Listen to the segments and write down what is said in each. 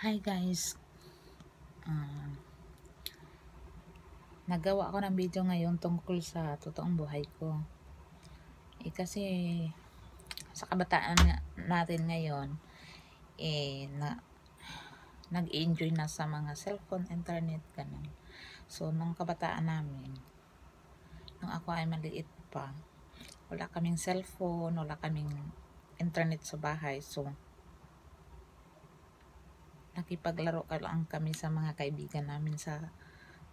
Hi guys. Um, nagawa ako ng video ngayon tungkol sa totoong buhay ko. Eh kasi sa kabataan natin ngayon eh na, nag-enjoy na sa mga cellphone, internet, ganun. So nung kabataan namin nung ako ay maliit pa wala kaming cellphone, wala kaming internet sa bahay. So nakikipaglaro ka lang kami sa mga kaibigan namin sa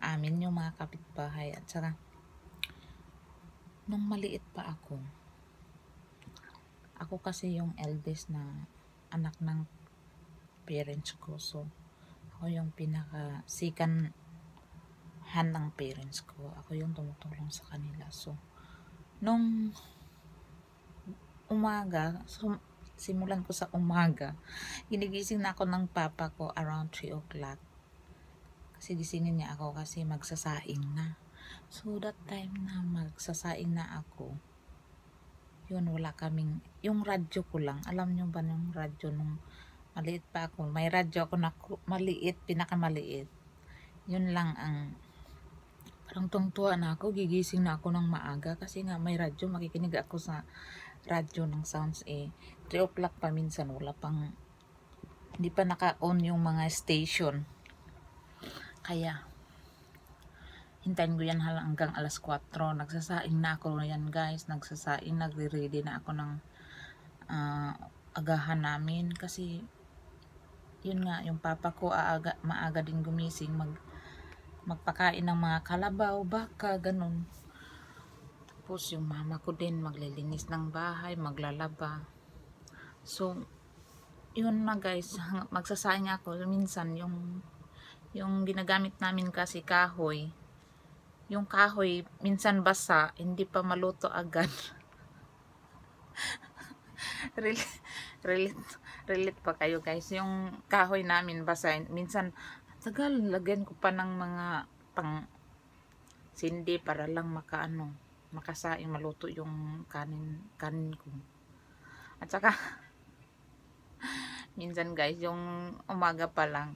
amin yung mga kapitbahay at saka nung maliit pa ako ako kasi yung eldest na anak ng parents ko so ako yung pinaka second hand ng parents ko ako yung tumutulong sa kanila so nung umaga so, simulan ko sa umaga. Ginigising na ako ng papa ko around 3 o'clock. Kasi gisingin niya ako kasi magsasaing na. So that time na magsasaing na ako, yun wala kaming, yung radyo ko lang, alam nyo ba yung radyo nung maliit pa ako, may radyo ako na maliit, pinakamaliit. Yun lang ang parang tungtuwa na ako, gigising na ako ng maaga kasi nga may radyo, makikinig ako sa radyo ng sounds eh. 3 o'clock pa minsan wala pang hindi pa naka-on yung mga station kaya hintayin ko yan hanggang alas 4 nagsasaing na ako yan guys nagsasaing nagre-ready na ako ng uh, agahan namin kasi yun nga yung papa ko aaga, maaga din gumising mag, magpakain ng mga kalabaw baka ganun tapos yung mama ko din maglilinis ng bahay maglalaba So, yun na guys, magsasayang ako. Minsan, yung, yung ginagamit namin kasi kahoy, yung kahoy, minsan basa, hindi pa maluto agad. relate, relate, relate pa kayo guys. Yung kahoy namin basa, minsan, tagal, lagyan ko pa ng mga pang sindi para lang makaano, makasaing maluto yung kanin, kanin ko. At saka, minsan guys yung umaga pa lang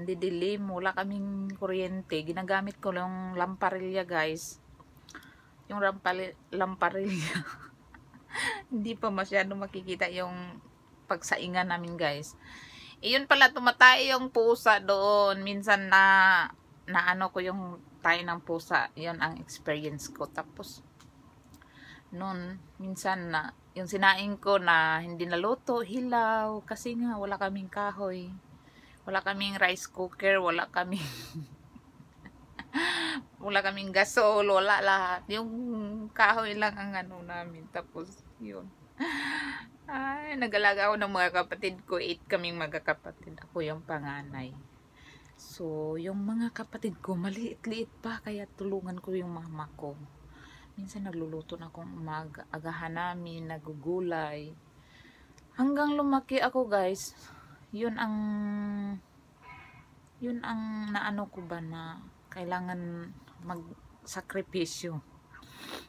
hindi dilim wala kaming kuryente ginagamit ko yung lamparilya guys yung lampari lamparilla hindi pa masyado makikita yung pagsaingan namin guys iyon pala tumatay yung pusa doon minsan na naano ko yung tayo ng pusa yun ang experience ko tapos noon minsan na yung sinaing ko na hindi naluto, hilaw, kasi nga wala kaming kahoy. Wala kaming rice cooker, wala kaming wala kaming gasol, wala lahat. Yung kahoy lang ang ano namin. Tapos, yun. Ay, nagalaga ako ng mga kapatid ko. Eight kaming magkakapatid. Ako yung panganay. So, yung mga kapatid ko, maliit-liit pa. Kaya tulungan ko yung mama ko. Minsan nagluluto na akong umaga, agahan namin, nagugulay. Hanggang lumaki ako guys, yun ang yun ang naano ko ba na kailangan magsakripisyo.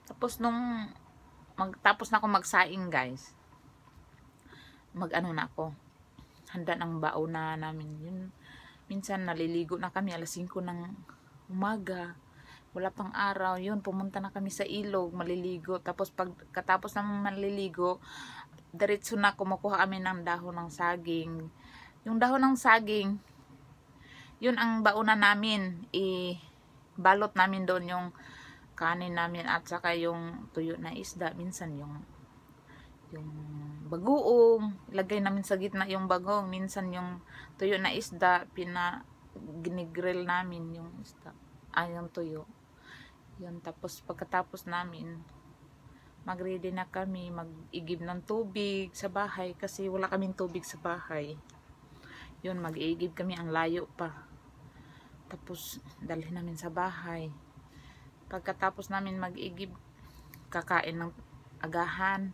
Tapos nung magtapos na akong magsaing guys, magano na ako. Handa ng baon na namin. Yun, minsan naliligo na kami alas 5 ng umaga wala pang araw, yun, pumunta na kami sa ilog, maliligo. Tapos pagkatapos ng maliligo, diretso na kumukuha kami ng dahon ng saging. Yung dahon ng saging, yun ang bauna namin. I-balot namin doon yung kanin namin at saka yung tuyo na isda. Minsan yung yung bagoong, lagay namin sa gitna yung bagong. Minsan yung tuyo na isda, pina ginigrill namin yung isda. Ay, ah, yung tuyo yun tapos pagkatapos namin magready na kami mag-igib ng tubig sa bahay kasi wala kaming tubig sa bahay yun mag-igib kami ang layo pa tapos dalhin namin sa bahay pagkatapos namin mag-igib kakain ng agahan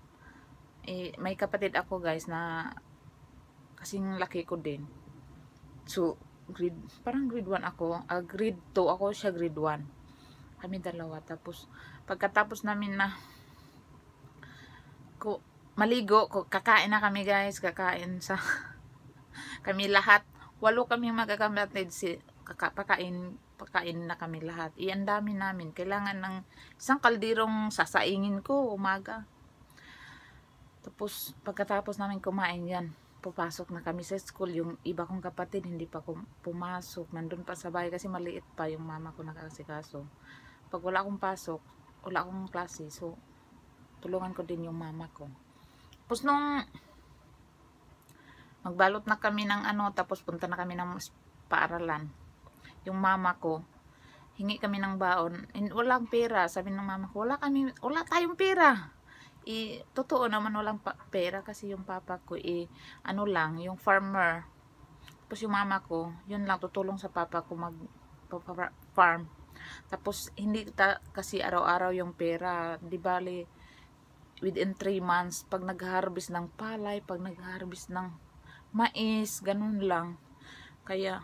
eh, may kapatid ako guys na kasing laki ko din so grade, parang grade 1 ako uh, grade 2 ako siya grade 1 kami dalawa tapos pagkatapos namin na ko maligo ko kakain na kami guys kakain sa kami lahat walo kami magkakamatid si kakapakain pakain na kami lahat iyan eh, dami namin kailangan ng isang kaldirong sasaingin ko umaga tapos pagkatapos namin kumain yan pupasok na kami sa school. Yung iba kong kapatid, hindi pa pumasok. Nandun pa sa bahay kasi maliit pa yung mama ko nakasikaso pag wala akong pasok, wala akong klase, so, tulungan ko din yung mama ko. Tapos nung, magbalot na kami ng ano, tapos punta na kami ng paaralan. Yung mama ko, hingi kami ng baon, and walang pera, sabi ng mama ko, wala kami, wala tayong pera. I, totoo naman walang pera kasi yung papa ko, eh, ano lang, yung farmer. Tapos yung mama ko, yun lang, tutulong sa papa ko mag, farm tapos, hindi ta, kasi araw-araw yung pera. Di bali, within 3 months, pag nag-harvest ng palay, pag nag-harvest ng mais, ganun lang. Kaya,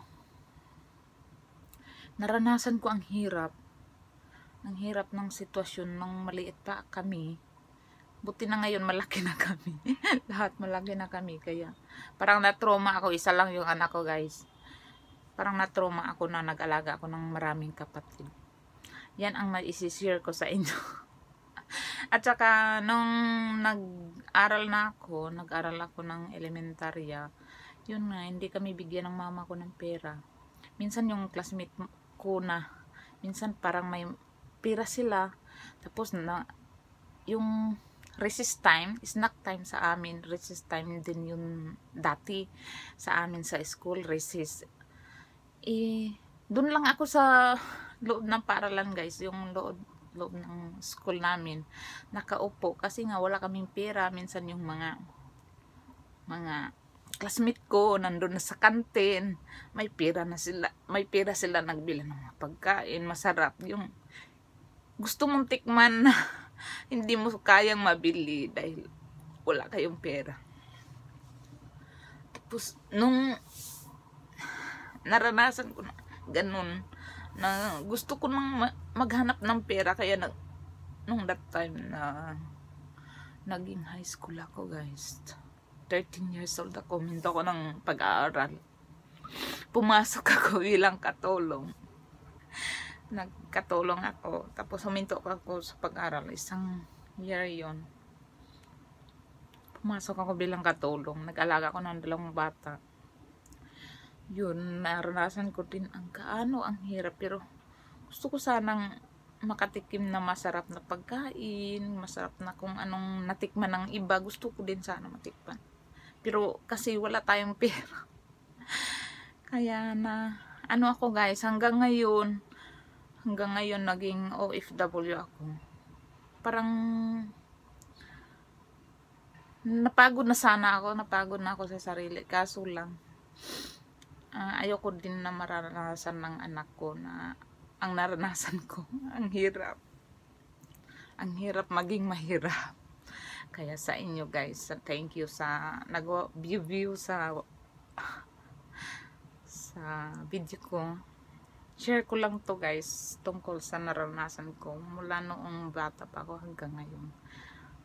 naranasan ko ang hirap. Ang hirap ng sitwasyon ng maliit pa kami. Buti na ngayon, malaki na kami. Lahat malaki na kami. Kaya, parang na-trauma ako. Isa lang yung anak ko, guys parang natroma ako na nag-alaga ako ng maraming kapatid. Yan ang maisi-share ko sa inyo. At saka, nung nag-aral na ako, nag-aral ako ng elementarya, yun nga, hindi kami bigyan ng mama ko ng pera. Minsan yung classmate ko na, minsan parang may pera sila. Tapos, na, yung recess time, snack time sa amin, recess time din yung dati sa amin sa school, recess eh, doon lang ako sa loob ng paralan guys, yung loob, loob ng school namin. Nakaupo kasi nga wala kaming pera. Minsan yung mga mga classmate ko nandun na sa kantin. May pera na sila, may pera sila nagbila ng mga pagkain, masarap yung gusto mong tikman na hindi mo kayang mabili dahil wala kayong pera. Tapos nung naranasan ko na ganun na gusto ko nang maghanap ng pera kaya nag nung that time na naging high school ako guys 13 years old ako minto ko ng pag-aaral pumasok ako bilang katulong nagkatulong ako tapos huminto ako sa pag-aaral isang year yon pumasok ako bilang katulong nag-alaga ko ng dalawang bata yun, naranasan ko din ang kaano ang hirap. Pero gusto ko sanang makatikim na masarap na pagkain, masarap na kung anong natikman ng iba. Gusto ko din sana matikman. Pero kasi wala tayong pera. Kaya na, ano ako guys, hanggang ngayon, hanggang ngayon naging OFW ako. Parang napagod na sana ako, napagod na ako sa sarili. Kaso lang, uh, ayoko din na maranasan ng anak ko na ang naranasan ko ang hirap ang hirap maging mahirap kaya sa inyo guys thank you sa nag view view sa sa video ko share ko lang to guys tungkol sa naranasan ko mula noong bata pa ako hanggang ngayon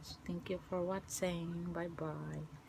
so, thank you for watching bye bye